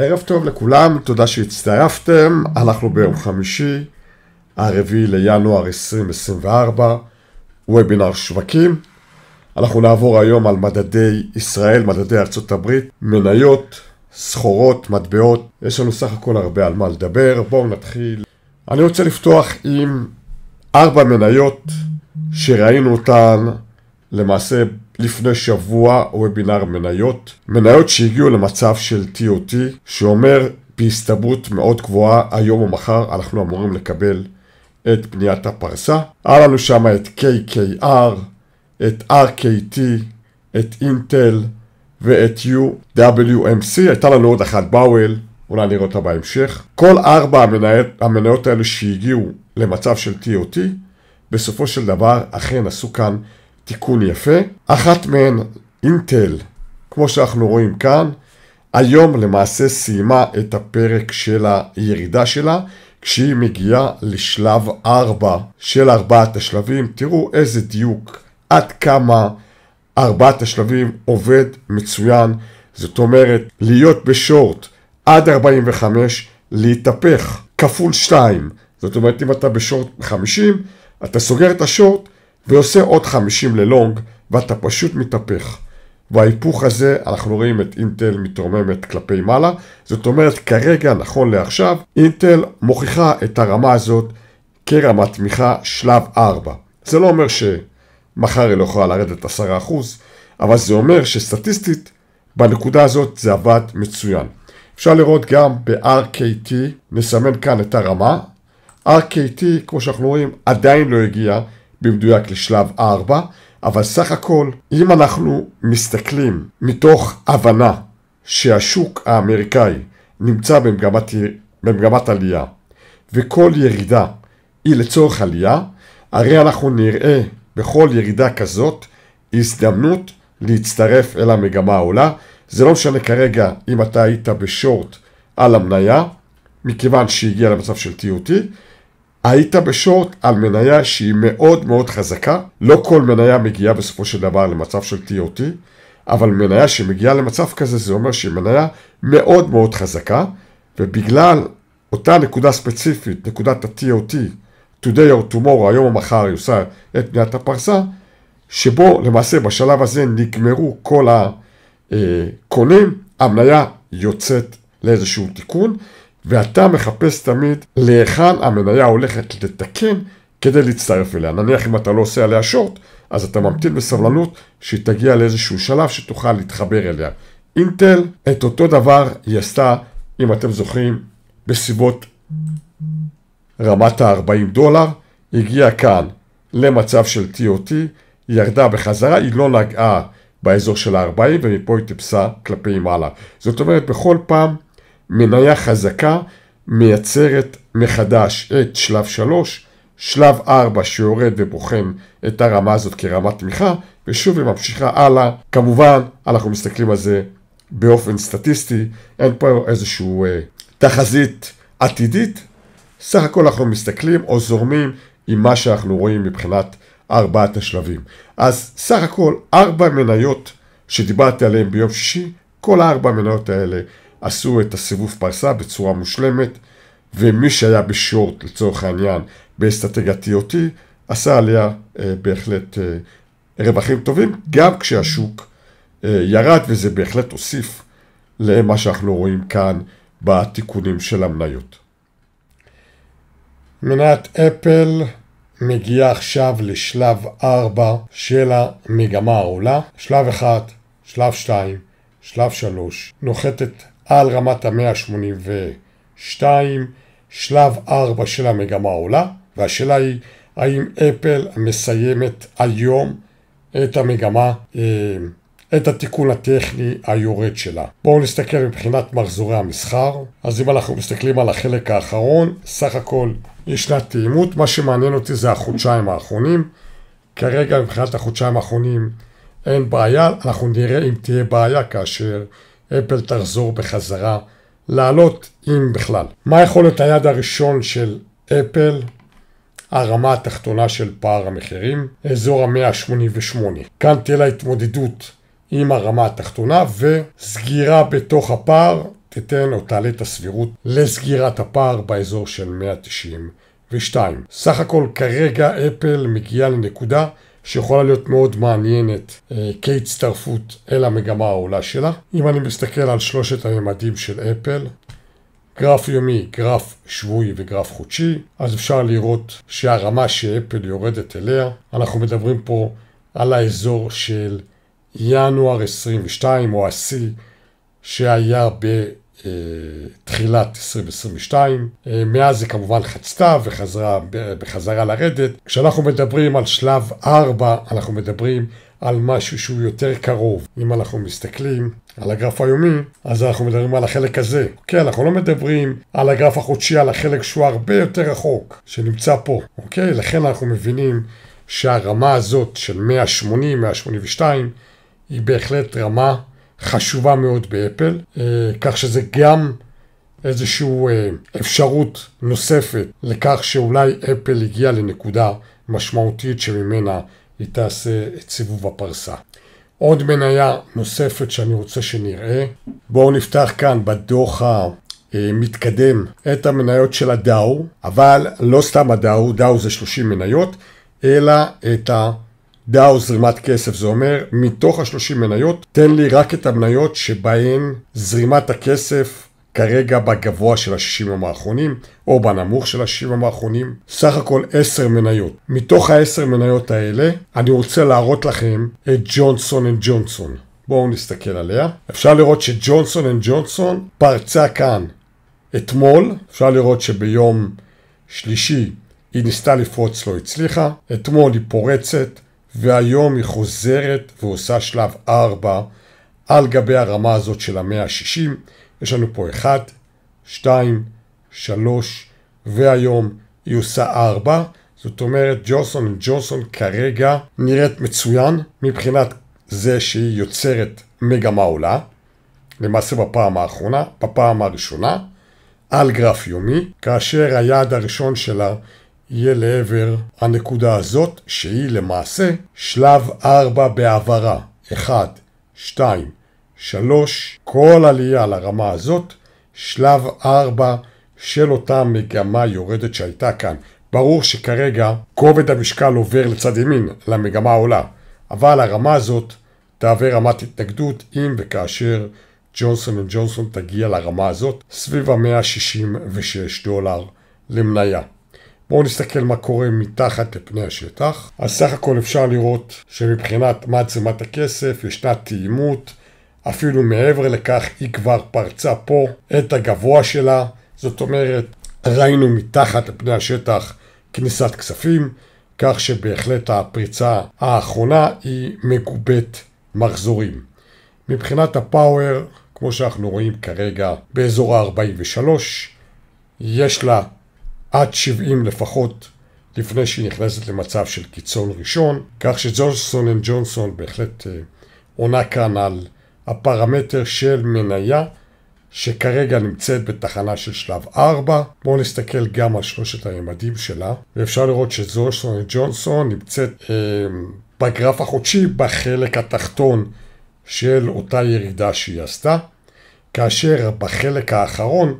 ערב טוב לכולם, תודה שהצטרפתם, אנחנו ביום חמישי, הרביעי לינואר 2024, וובינר שווקים. אנחנו נעבור היום על מדדי ישראל, מדדי ארצות הברית, מניות, סחורות, מטבעות, יש לנו סך הכל הרבה על מה לדבר, בואו נתחיל. אני רוצה לפתוח עם ארבע מניות שראינו אותן למעשה לפני שבוע וובינר מניות, מניות שהגיעו למצב של TOT שאומר בהסתברות מאוד גבוהה היום או מחר אנחנו אמורים לקבל את בניית הפרסה. היה לנו שם את KKR, את RKT, את אינטל ואת UWMC, הייתה לנו עוד אחת באוול, אולי נראה אותה בהמשך. כל ארבע המניות, המניות האלה שהגיעו למצב של TOT, בסופו של דבר אכן עשו כאן תיקון יפה. אחת מהן, אינטל, כמו שאנחנו רואים כאן, היום למעשה סיימה את הפרק של הירידה שלה, כשהיא מגיעה לשלב 4 של ארבעת השלבים. תראו איזה דיוק, עד כמה ארבעת השלבים עובד מצוין. זאת אומרת, להיות בשורט עד 45, להתהפך כפול 2. זאת אומרת, אם אתה בשורט 50, אתה סוגר את השורט, ועושה עוד 50 ללונג, ואתה פשוט מתהפך. וההיפוך הזה, אנחנו רואים את אינטל מתרוממת כלפי מעלה, זאת אומרת כרגע, נכון לעכשיו, אינטל מוכיחה את הרמה הזאת כרמת תמיכה שלב 4. זה לא אומר שמחר היא לא יכולה לרדת 10%, אבל זה אומר שסטטיסטית, בנקודה הזאת זה עבד מצוין. אפשר לראות גם ב-RKT, נסמן כאן את הרמה. RKT, כמו שאנחנו רואים, עדיין לא הגיע במדויק לשלב 4, אבל סך הכל, אם אנחנו מסתכלים מתוך הבנה שהשוק האמריקאי נמצא במגמת, במגמת עלייה, וכל ירידה היא לצורך עלייה, הרי אנחנו נראה בכל ירידה כזאת הזדמנות להצטרף אל המגמה העולה. זה לא משנה כרגע אם אתה היית בשורט על המניה, מכיוון שהגיע למצב של TOT, היית בשורט על מניה שהיא מאוד מאוד חזקה, לא כל מניה מגיעה בסופו של דבר למצב של TOT, אבל מניה שמגיעה למצב כזה זה אומר שהיא מניה מאוד מאוד חזקה, ובגלל אותה נקודה ספציפית, נקודת ה-TOT, today or tomorrow, היום או מחר היא עושה את בניית הפרסה, שבו למעשה בשלב הזה נגמרו כל הקונים, אה, המניה יוצאת לאיזשהו תיקון, ואתה מחפש תמיד להיכן המניה הולכת לתקן כדי להצטרף אליה. נניח אם אתה לא עושה עליה שורט, אז אתה ממתין בסבלנות שהיא תגיע לאיזשהו שלב שתוכל להתחבר אליה. אינטל, את אותו דבר היא עשתה, אם אתם זוכרים, בסביבות רמת ה-40 דולר, הגיעה כאן למצב של TOT, ירדה בחזרה, היא לא נגעה באזור של ה-40 ומפה היא טיפסה כלפי מעלה. זאת אומרת, בכל פעם מניה חזקה מייצרת מחדש את שלב 3, שלב 4 שיורד ובוחן את הרמה הזאת כרמת תמיכה, ושוב היא ממשיכה הלאה. כמובן, אנחנו מסתכלים על זה באופן סטטיסטי, אין פה איזושהי אה, תחזית עתידית. סך הכל אנחנו מסתכלים או זורמים עם מה שאנחנו רואים מבחינת ארבעת השלבים. אז סך הכל ארבע מניות שדיברתי עליהן ביום שישי, כל ארבע המניות האלה עשו את הסיבוב פרסה בצורה מושלמת, ומי שהיה בשורט לצורך העניין באסטרטגיה TOT, עשה עליה אה, בהחלט אה, רווחים טובים, גם כשהשוק אה, ירד, וזה בהחלט הוסיף למה שאנחנו רואים כאן בתיקונים של המניות. מניית אפל מגיעה עכשיו לשלב 4 של המגמה העולה, שלב 1, שלב 2, שלב 3, נוחתת על רמת ה-182, שלב 4 של המגמה עולה, והשאלה היא האם אפל מסיימת היום את המגמה, אה, את התיקון הטכני היורד שלה. בואו נסתכל מבחינת מחזורי המסחר. אז אם אנחנו מסתכלים על החלק האחרון, סך הכל ישנה תאימות. מה שמעניין אותי זה החודשיים האחרונים. כרגע מבחינת החודשיים האחרונים אין בעיה, אנחנו נראה אם תהיה בעיה כאשר אפל תחזור בחזרה לעלות אם בכלל. מה יכול להיות היד הראשון של אפל? הרמה התחתונה של פער המחירים, אזור המאה ה-88. כאן תהיה לה התמודדות עם הרמה התחתונה וסגירה בתוך הפער תיתן או תעלה את הסבירות לסגירת הפער באזור של 192. סך הכל כרגע אפל מגיעה לנקודה שיכולה להיות מאוד מעניינת אה, כהצטרפות אל המגמה העולה שלה. אם אני מסתכל על שלושת הממדים של אפל, גרף יומי, גרף שבועי וגרף חודשי, אז אפשר לראות שהרמה שאפל יורדת אליה, אנחנו מדברים פה על האזור של ינואר 22 או השיא שהיה ב... אה, תחילת 2022. אה, מאז זה כמובן חצתה וחזרה אה, בחזרה לרדת. כשאנחנו מדברים על שלב 4, אנחנו מדברים על משהו שהוא יותר קרוב. אם אנחנו מסתכלים על הגרף היומי, אז אנחנו מדברים על החלק הזה. אוקיי, אנחנו לא מדברים על הגרף החודשי, על החלק שהוא הרבה יותר רחוק, שנמצא פה. אוקיי, לכן אנחנו מבינים שהרמה הזאת של 180-182 היא בהחלט רמה חשובה מאוד באפל, אה, כך שזה גם איזושהי אה, אפשרות נוספת לכך שאולי אפל הגיעה לנקודה משמעותית שממנה היא תעשה את סיבוב הפרסה. עוד מניה נוספת שאני רוצה שנראה. בואו נפתח כאן בדוח המתקדם את המניות של הדאו, אבל לא סתם הדאו, דאו זה 30 מניות, אלא את ה... דאו זרימת כסף, זה אומר, מתוך ה-30 מניות, תן לי רק את המניות שבהן זרימת הכסף כרגע בגבוה של ה-60 יום האחרונים, או בנמוך של ה-60 יום האחרונים. סך הכל 10 מניות. מתוך ה-10 מניות האלה, אני רוצה להראות לכם את ג'ונסון אנד ג'ונסון. בואו נסתכל עליה. אפשר לראות שג'ונסון אנד ג'ונסון פרצה כאן אתמול, אפשר לראות שביום שלישי היא ניסתה לפרוץ, לא הצליחה. אתמול היא פורצת. והיום היא חוזרת ועושה שלב 4 על גבי הרמה הזאת של המאה ה-60. יש לנו פה 1, 2, 3, והיום היא עושה 4. זאת אומרת, ג'ונסון ג'ונסון כרגע נראית מצוין מבחינת זה שהיא יוצרת מגמה עולה, למעשה בפעם האחרונה, בפעם הראשונה, על גרף יומי, כאשר היעד הראשון שלה יהיה לעבר הנקודה הזאת, שהיא למעשה שלב 4 בעברה. 1, 2, 3, כל עלייה לרמה הזאת, שלב 4 של אותה מגמה יורדת שהייתה כאן. ברור שכרגע כובד המשקל עובר לצד ימין, למגמה העולה, אבל הרמה הזאת תהווה רמת התנגדות אם וכאשר ג'ונסון וג'ונסון תגיע לרמה הזאת סביב ה-166 דולר למניה. בואו נסתכל מה קורה מתחת לפני השטח. אז סך הכל אפשר לראות שמבחינת מעצמת הכסף ישנה תאימות, אפילו מעבר לכך היא כבר פרצה פה את הגבוה שלה, זאת אומרת ראינו מתחת לפני השטח כניסת כספים, כך שבהחלט הפריצה האחרונה היא מגובית מחזורים. מבחינת הפאוור, כמו שאנחנו רואים כרגע באזור ה-43, יש לה עד 70 לפחות לפני שהיא נכנסת למצב של קיצון ראשון, כך שג'ונסון אנד ג'ונסון בהחלט אה, עונה כאן על הפרמטר של מניה שכרגע נמצאת בתחנה של שלב 4. בואו נסתכל גם על שלושת הממדים שלה, ואפשר לראות שג'ונסון אנד ג'ונסון נמצאת אה, בגרף החודשי בחלק התחתון של אותה ירידה שהיא עשתה, כאשר בחלק האחרון,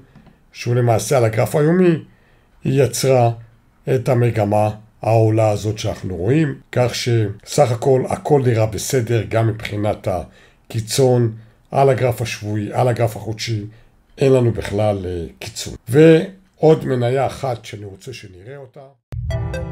שהוא למעשה על הגרף היומי, יצרה את המגמה העולה הזאת שאנחנו רואים, כך שסך הכל הכל נראה בסדר גם מבחינת הקיצון על הגרף השבועי, על הגרף החודשי, אין לנו בכלל אה, קיצון. ועוד מניה אחת שאני רוצה שנראה אותה. thank you